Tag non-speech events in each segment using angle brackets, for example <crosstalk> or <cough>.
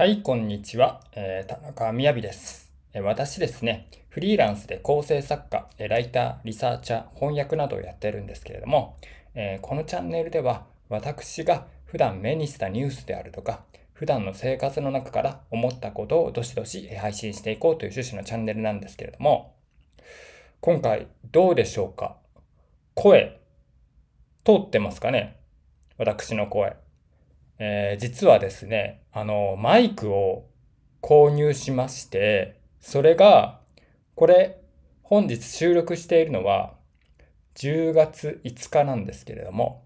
はい、こんにちは。えー、田中みやびです、えー。私ですね、フリーランスで構成作家、えー、ライター、リサーチャー、翻訳などをやってるんですけれども、えー、このチャンネルでは私が普段目にしたニュースであるとか、普段の生活の中から思ったことをどしどし配信していこうという趣旨のチャンネルなんですけれども、今回どうでしょうか声、通ってますかね私の声。えー、実はですね、あの、マイクを購入しまして、それが、これ、本日収録しているのは、10月5日なんですけれども、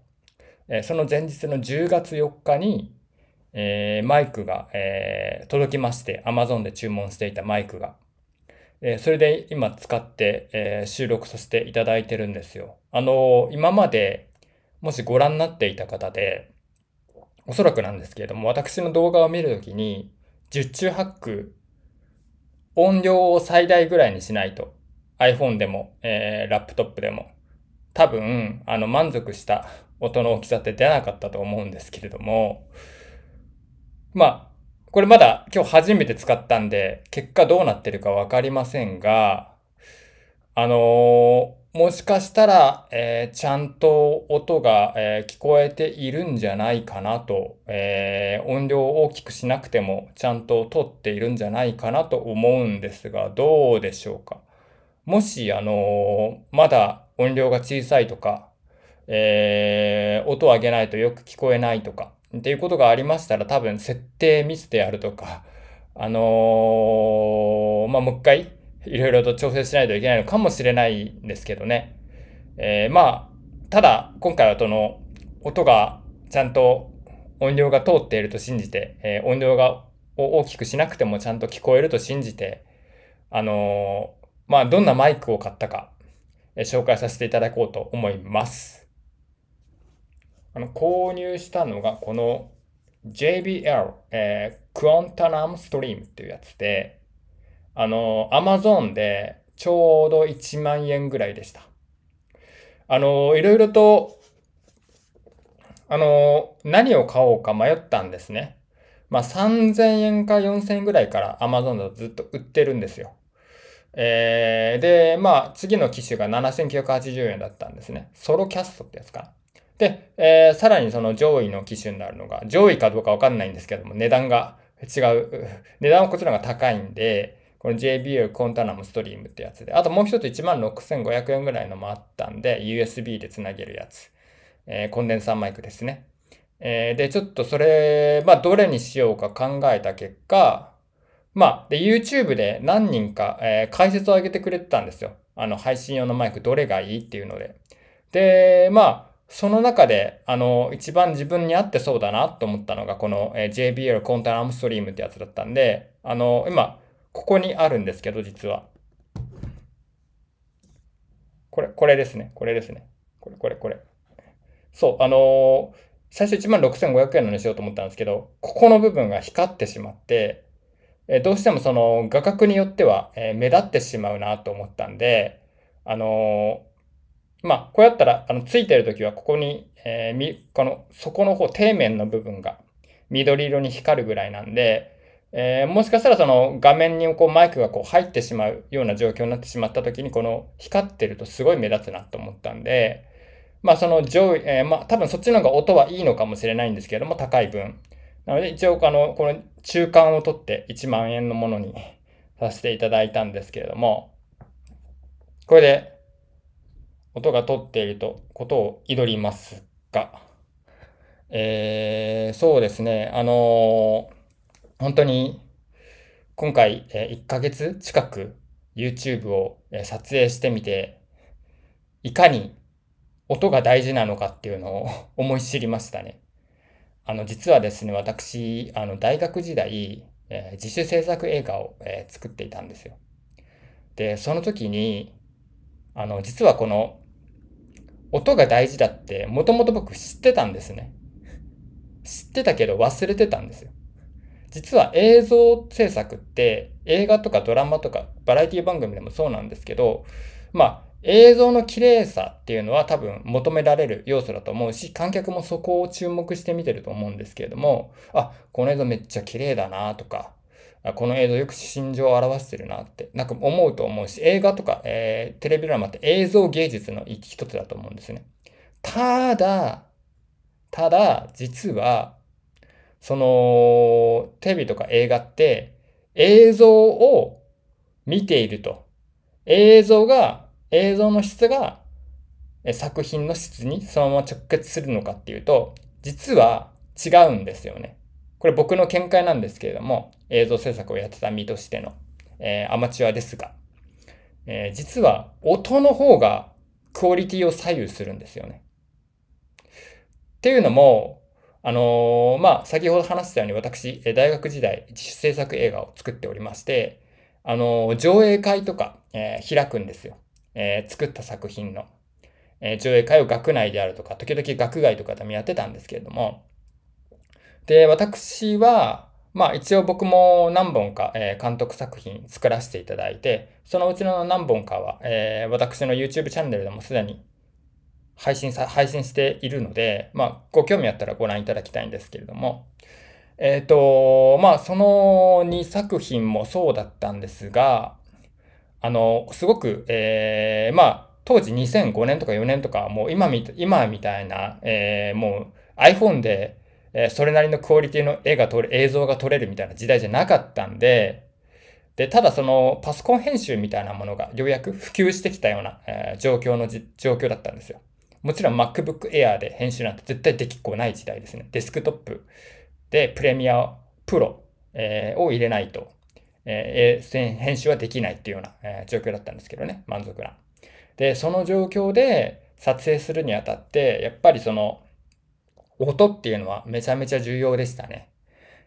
えー、その前日の10月4日に、えー、マイクが、えー、届きまして、Amazon で注文していたマイクが。えそれで今使って、え収録させていただいてるんですよ。あの今まで、もしご覧になっていた方で、おそらくなんですけれども、私の動画を見るときに、十中八九、音量を最大ぐらいにしないと、iPhone でも、えー、ラップトップでも、多分、あの、満足した音の大きさって出なかったと思うんですけれども、まあ、これまだ今日初めて使ったんで、結果どうなってるかわかりませんが、あのーもしかしたら、えー、ちゃんと音が、えー、聞こえているんじゃないかなと、えー、音量を大きくしなくてもちゃんと撮っているんじゃないかなと思うんですが、どうでしょうかもし、あのまだ音量が小さいとか、え音を上げないとよく聞こえないとか、っていうことがありましたら多分設定ミスであるとか、あのまあ、もう一回、いろいろと調整しないといけないのかもしれないんですけどね。えー、まあ、ただ、今回はその、音がちゃんと音量が通っていると信じて、えー、音量がを大きくしなくてもちゃんと聞こえると信じて、あのー、まあ、どんなマイクを買ったか、えー、紹介させていただこうと思います。あの、購入したのがこの JBL、えー、q u a n t ム m Stream っていうやつで、あの、アマゾンでちょうど1万円ぐらいでした。あの、いろいろと、あの、何を買おうか迷ったんですね。まあ、3000円か4000円ぐらいからアマゾン o だとずっと売ってるんですよ。えー、で、まあ、次の機種が7980円だったんですね。ソロキャストってやつかな。で、えー、さらにその上位の機種になるのが、上位かどうかわかんないんですけども、値段が違う、値段はこちらが高いんで、この JBU コンタナムストリームってやつで、あともう一つ16,500円ぐらいのもあったんで、USB でつなげるやつ。えー、コンデンサーマイクですね。えー、で、ちょっとそれ、まあ、どれにしようか考えた結果、まあ、で、YouTube で何人か、えー、解説を上げてくれてたんですよ。あの、配信用のマイク、どれがいいっていうので。で、まあ、その中で、あの、一番自分に合ってそうだなと思ったのが、この、えー、JBL コンタナムストリームってやつだったんで、あの、今、ここにあるんですけど、実は。これ、これですね。これですね。これ、これ、これ。そう、あのー、最初1万6500円のにしようと思ったんですけど、ここの部分が光ってしまって、えどうしてもその画角によっては、え目立ってしまうなと思ったんで、あのー、まあ、こうやったら、あの、ついてる時はここに、えー、み、この、底の方、底面の部分が緑色に光るぐらいなんで、えー、もしかしたらその画面にこうマイクがこう入ってしまうような状況になってしまった時にこの光ってるとすごい目立つなと思ったんで、まあその上位、えー、まあ多分そっちの方が音はいいのかもしれないんですけれども高い分。なので一応あの、この中間を取って1万円のものにさせていただいたんですけれども、これで音が取っているとことを祈りますが、えー、そうですね、あのー本当に今回、え1ヶ月近く YouTube を撮影してみて、いかに音が大事なのかっていうのを <laughs> 思い知りましたね。あの、実はですね、私、あの、大学時代、えー、自主制作映画を、えー、作っていたんですよ。で、その時に、あの、実はこの、音が大事だって、もともと僕知ってたんですね。知ってたけど忘れてたんですよ。実は映像制作って映画とかドラマとかバラエティ番組でもそうなんですけど、まあ映像の綺麗さっていうのは多分求められる要素だと思うし、観客もそこを注目して見てると思うんですけれども、あ、この映像めっちゃ綺麗だなとか、この映像よく心情を表してるなって、なんか思うと思うし、映画とか、えー、テレビドラマって映像芸術の一つだと思うんですね。ただ、ただ、実はその、テレビとか映画って、映像を見ていると。映像が、映像の質が作品の質にそのまま直結するのかっていうと、実は違うんですよね。これ僕の見解なんですけれども、映像制作をやってた身としての、えー、アマチュアですが、えー、実は音の方がクオリティを左右するんですよね。っていうのも、あのー、まあ、先ほど話したように私、大学時代、自主制作映画を作っておりまして、あのー、上映会とか、えー、開くんですよ。え作った作品の。え上映会を学内であるとか、時々学外とかでもやってたんですけれども、で、私は、まあ一応僕も何本か、え監督作品作らせていただいて、そのうちの何本かは、え私の YouTube チャンネルでもすでに配信さ、配信しているので、まあ、ご興味あったらご覧いただきたいんですけれども、えっ、ー、と、まあ、その2作品もそうだったんですが、あの、すごく、えー、まあ、当時2005年とか4年とか、もう今み今みたいな、えー、もう iPhone で、えそれなりのクオリティの絵が撮映像が撮れるみたいな時代じゃなかったんで、で、ただそのパソコン編集みたいなものがようやく普及してきたような、え状況の状況だったんですよ。もちろん MacBook Air で編集なんて絶対できっこない時代ですね。デスクトップでプレミアプロ、えを入れないと、えー、編集はできないっていうような、え状況だったんですけどね、満足な。で、その状況で撮影するにあたって、やっぱりその、音っていうのはめちゃめちゃ重要でしたね。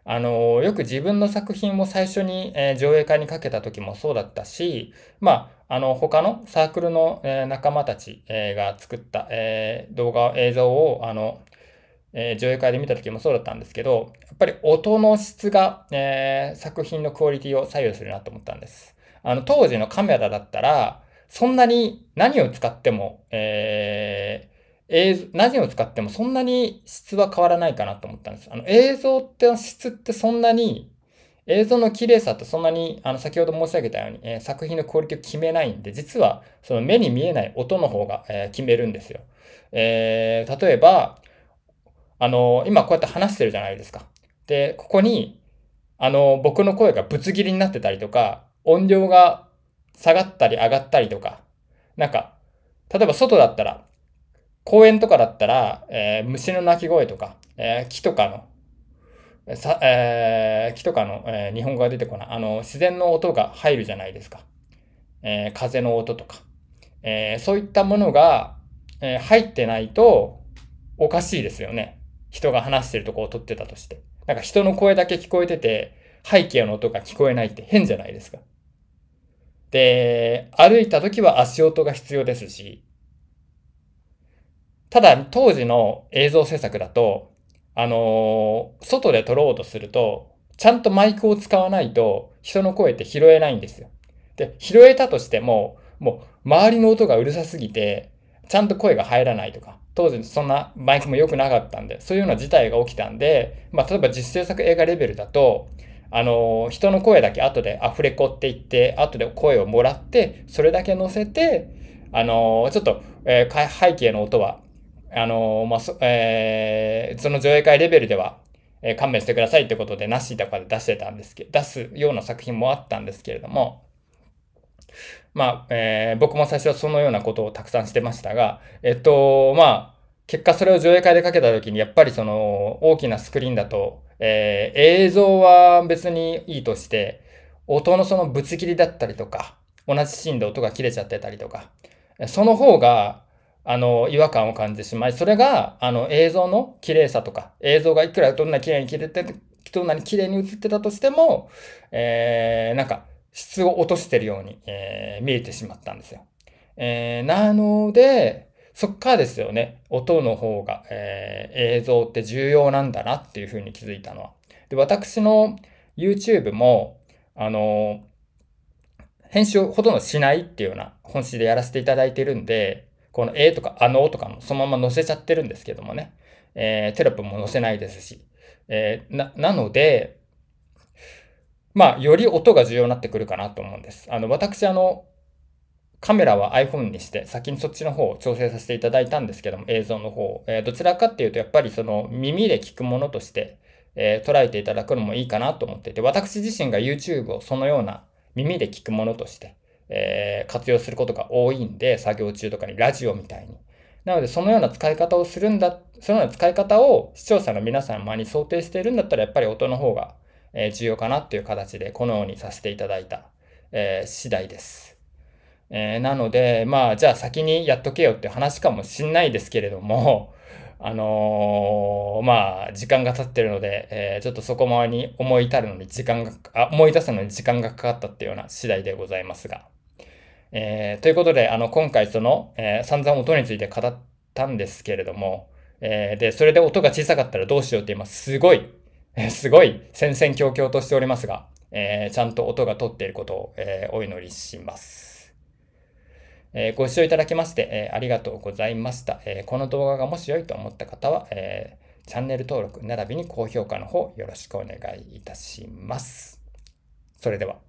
あの、よく自分の作品を最初に、え上映会にかけた時もそうだったし、まあ、あの、他のサークルの、え仲間たち、えが作った、え動画、映像を、あの、え上映会で見た時もそうだったんですけど、やっぱり音の質が、え作品のクオリティを左右するなと思ったんです。あの、当時のカメラだったら、そんなに何を使っても、え映像、何を使ってもそんなに質は変わらないかなと思ったんです。あの、映像って質ってそんなに映像の綺麗さってそんなに、あの、先ほど申し上げたように、えー、作品のクオリティを決めないんで、実は、その目に見えない音の方が、えー、決めるんですよ。えー、例えば、あの、今こうやって話してるじゃないですか。で、ここに、あの、僕の声がぶつ切りになってたりとか、音量が下がったり上がったりとか、なんか、例えば外だったら、公園とかだったら、えー、虫の鳴き声とか、えー、木とかのさ、えー、木とかの、えー、日本語が出てこない。あの、自然の音が入るじゃないですか。えー、風の音とか。えー、そういったものが、えー、入ってないとおかしいですよね。人が話してるとこを撮ってたとして。なんか人の声だけ聞こえてて、背景の音が聞こえないって変じゃないですか。で、歩いた時は足音が必要ですし、ただ当時の映像制作だとあのー、外で撮ろうとすると、ちゃんとマイクを使わないと、人の声って拾えないんですよ。で、拾えたとしても、もう、周りの音がうるさすぎて、ちゃんと声が入らないとか、当時そんなマイクも良くなかったんで、そういうような事態が起きたんで、まあ、例えば実制作映画レベルだと、あのー、人の声だけ後でアフレコって言って、後で声をもらって、それだけ乗せて、あのー、ちょっと、えー、背景の音はあの、まあ、そ、えー、その上映会レベルでは、えー、勘弁してくださいってことで、なしとかで出してたんですけど、出すような作品もあったんですけれども、まあ、えー、僕も最初はそのようなことをたくさんしてましたが、えっと、まあ、結果それを上映会でかけた時に、やっぱりその大きなスクリーンだと、えー、映像は別にいいとして、音のそのぶつ切りだったりとか、同じシーンで音が切れちゃってたりとか、その方があの、違和感を感じてしまい、それが、あの、映像の綺麗さとか、映像がいくらどんな綺麗に切れて、どんなに綺麗に映ってたとしても、えー、なんか、質を落としてるように、えー、見えてしまったんですよ。えー、なので、そっからですよね、音の方が、えー、映像って重要なんだなっていうふうに気づいたのは。で、私の YouTube も、あの、編集をほとんどしないっていうような本質でやらせていただいてるんで、このえとかあのとかもそのまま載せちゃってるんですけどもね、えー、テロップも載せないですし、えー、な、なので、まあ、より音が重要になってくるかなと思うんです。あの、私、あの、カメラは iPhone にして、先にそっちの方を調整させていただいたんですけども、映像の方えー、どちらかっていうと、やっぱりその耳で聞くものとして、えー、捉えていただくのもいいかなと思っていて、私自身が YouTube をそのような耳で聞くものとして、えー、活用することが多いんで、作業中とかにラジオみたいに。なので、そのような使い方をするんだ、そのような使い方を視聴者の皆さ様に想定しているんだったら、やっぱり音の方が重要かなっていう形で、このようにさせていただいた、えー、次第です。えー、なので、まあ、じゃあ先にやっとけよって話かもしんないですけれども、<laughs> あのー、まあ、時間が経ってるので、えー、ちょっとそこまりに思い至るのに時間が、あ、思い出すのに時間がかかったっていうような次第でございますが。えー、ということで、あの、今回その、えー、散々音について語ったんですけれども、えー、で、それで音が小さかったらどうしようって今、すごい、えすごい戦々恐々としておりますが、えちゃんと音が取っていることを、えお祈りします。えご視聴いただきまして、えありがとうございました、えこの動画がもし良いと思った方は、えチャンネル登録並びに高評価の方よろしくお願いいたします。それでは。